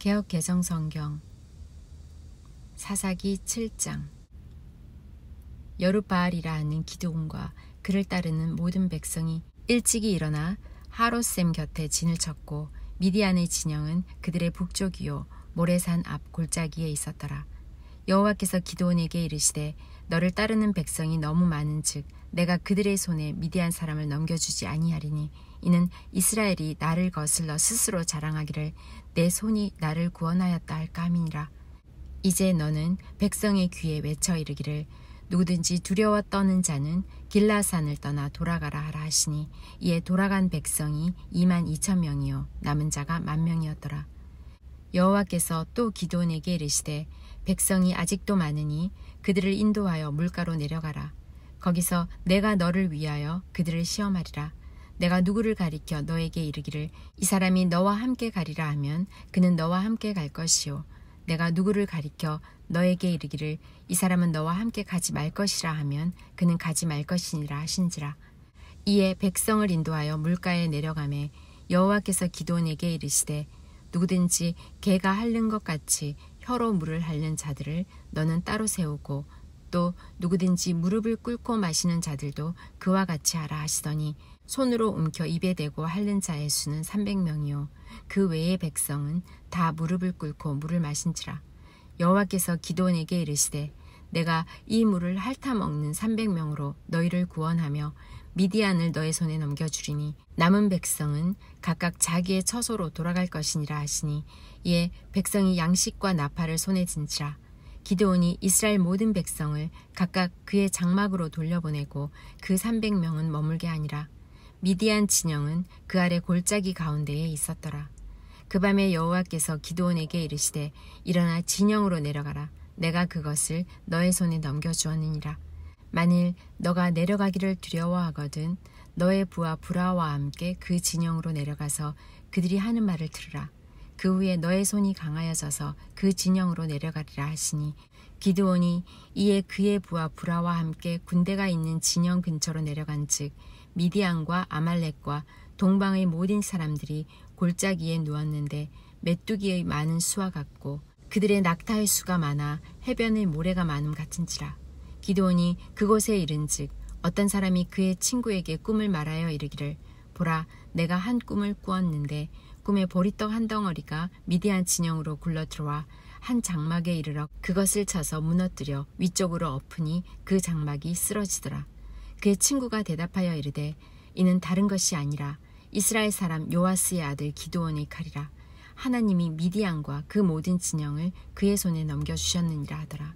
개혁개정 성경 사사기 7장 여룻바알이라 하는 기도원과 그를 따르는 모든 백성이 일찍이 일어나 하롯샘 곁에 진을 쳤고 미디안의 진영은 그들의 북쪽이요 모래산 앞 골짜기에 있었더라. 여호와께서 기도원에게 이르시되 너를 따르는 백성이 너무 많은즉 내가 그들의 손에 미디안 사람을 넘겨주지 아니하리니 이는 이스라엘이 나를 거슬러 스스로 자랑하기를 내 손이 나를 구원하였다 할 까민이라 이제 너는 백성의 귀에 외쳐 이르기를 누구든지 두려워 떠는 자는 길라산을 떠나 돌아가라 하라 하시니 이에 돌아간 백성이 2만 2천 명이요 남은 자가 만 명이었더라 여호와께서 또 기도원에게 이르시되 백성이 아직도 많으니 그들을 인도하여 물가로 내려가라. 거기서 내가 너를 위하여 그들을 시험하리라. 내가 누구를 가리켜 너에게 이르기를 이 사람이 너와 함께 가리라 하면 그는 너와 함께 갈 것이요. 내가 누구를 가리켜 너에게 이르기를 이 사람은 너와 함께 가지 말 것이라 하면 그는 가지 말 것이니라 하신지라. 이에 백성을 인도하여 물가에 내려가매 여호와께서 기도원에게 이르시되 누구든지 개가 핥는 것 같이 혀로 물을 핥는 자들을 너는 따로 세우고 또 누구든지 무릎을 꿇고 마시는 자들도 그와 같이 하라 하시더니 손으로 움켜 입에 대고 핥는 자의 수는 300명이요 그 외의 백성은 다 무릎을 꿇고 물을 마신지라 여호와께서 기도원에게 이르시되 내가 이 물을 핥아먹는 300명으로 너희를 구원하며 미디안을 너의 손에 넘겨주리니 남은 백성은 각각 자기의 처소로 돌아갈 것이니라 하시니 이에 백성이 양식과 나팔을 손에 든지라 기드온이 이스라엘 모든 백성을 각각 그의 장막으로 돌려보내고 그 300명은 머물게 아니라 미디안 진영은 그 아래 골짜기 가운데에 있었더라 그 밤에 여호와께서 기드온에게 이르시되 일어나 진영으로 내려가라 내가 그것을 너의 손에 넘겨주었느니라. 만일 너가 내려가기를 두려워하거든 너의 부하 브라와 함께 그 진영으로 내려가서 그들이 하는 말을 들으라. 그 후에 너의 손이 강하여져서 그 진영으로 내려가리라 하시니 기드온이 이에 그의 부하 브라와 함께 군대가 있는 진영 근처로 내려간즉 미디안과 아말렉과 동방의 모든 사람들이 골짜기에 누웠는데 메뚜기의 많은 수와 같고 그들의 낙타의 수가 많아 해변의 모래가 많음 같은지라 기도원이 그곳에 이른즉 어떤 사람이 그의 친구에게 꿈을 말하여 이르기를 보라 내가 한 꿈을 꾸었는데 꿈에 보리떡 한 덩어리가 미디안 진영으로 굴러 들어와 한 장막에 이르러 그것을 쳐서 무너뜨려 위쪽으로 엎으니 그 장막이 쓰러지더라 그의 친구가 대답하여 이르되 이는 다른 것이 아니라 이스라엘 사람 요아스의 아들 기도원의 칼이라 하나님이 미디안과 그 모든 진영을 그의 손에 넘겨주셨느니라 하더라.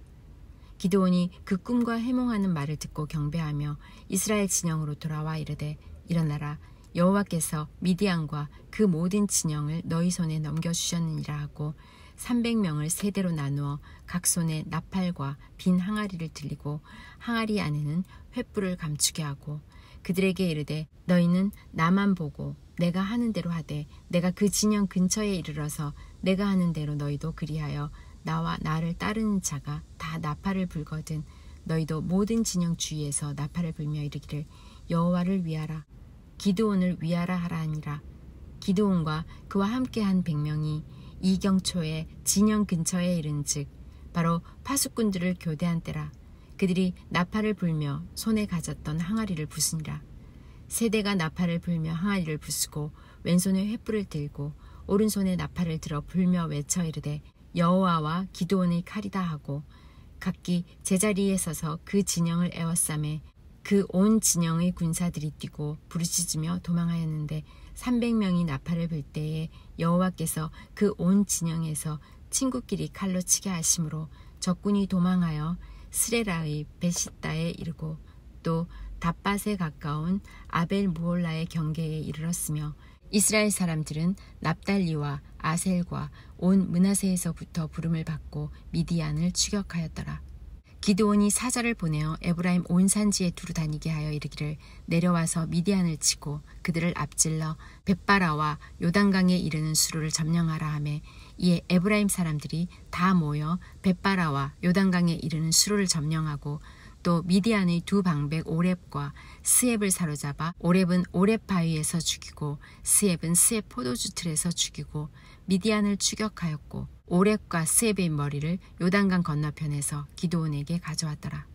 기도원이그 꿈과 해몽하는 말을 듣고 경배하며 이스라엘 진영으로 돌아와 이르되 일어나라 여호와께서 미디안과 그 모든 진영을 너희 손에 넘겨주셨느니라 하고 300명을 세대로 나누어 각 손에 나팔과 빈 항아리를 들리고 항아리 안에는 횃불을 감추게 하고 그들에게 이르되 너희는 나만 보고 내가 하는 대로 하되 내가 그 진영 근처에 이르러서 내가 하는 대로 너희도 그리하여 나와 나를 따르는 자가 다 나팔을 불거든 너희도 모든 진영 주위에서 나팔을 불며 이르기를 여호와를 위하라 기드온을 위하라 하라 하니라 기드온과 그와 함께한 백명이 이경초에 진영 근처에 이른즉 바로 파수꾼들을 교대한 때라 그들이 나팔을 불며 손에 가졌던 항아리를 부순다 세대가 나팔을 불며 항아리를 부수고 왼손에 횃불을 들고 오른손에 나팔을 들어 불며 외쳐 이르되 여호와와 기도원의 칼이다 하고 각기 제자리에 서서 그 진영을 에워싸매그 온 진영의 군사들이 뛰고 부르짖으며 도망하였는데 300명이 나팔을 불 때에 여호와께서 그 온 진영에서 친구끼리 칼로 치게 하심으로 적군이 도망하여 스레라의 베시타에 이르고 또 답밭에 가까운 아벨 무올라의 경계에 이르렀으며 이스라엘 사람들은 납달리와 아셀과 온 문하세에서부터 부름을 받고 미디안을 추격하였더라. 기드온이 사자를 보내어 에브라임 온 산지에 두루 다니게 하여 이르기를 내려와서 미디안을 치고 그들을 앞질러 벳바라와 요단강에 이르는 수로를 점령하라 하매 이에 에브라임 사람들이 다 모여 벳바라와 요단강에 이르는 수로를 점령하고 또 미디안의 두 방백 오렙과 스앱을 사로잡아 오렙은 오렙 바위에서 죽이고 스앱은 스앱 포도주 틀에서 죽이고 미디안을 추격하였고 오렉과 스에의 머리를 요단강 건너편에서 기도원에게 가져왔더라.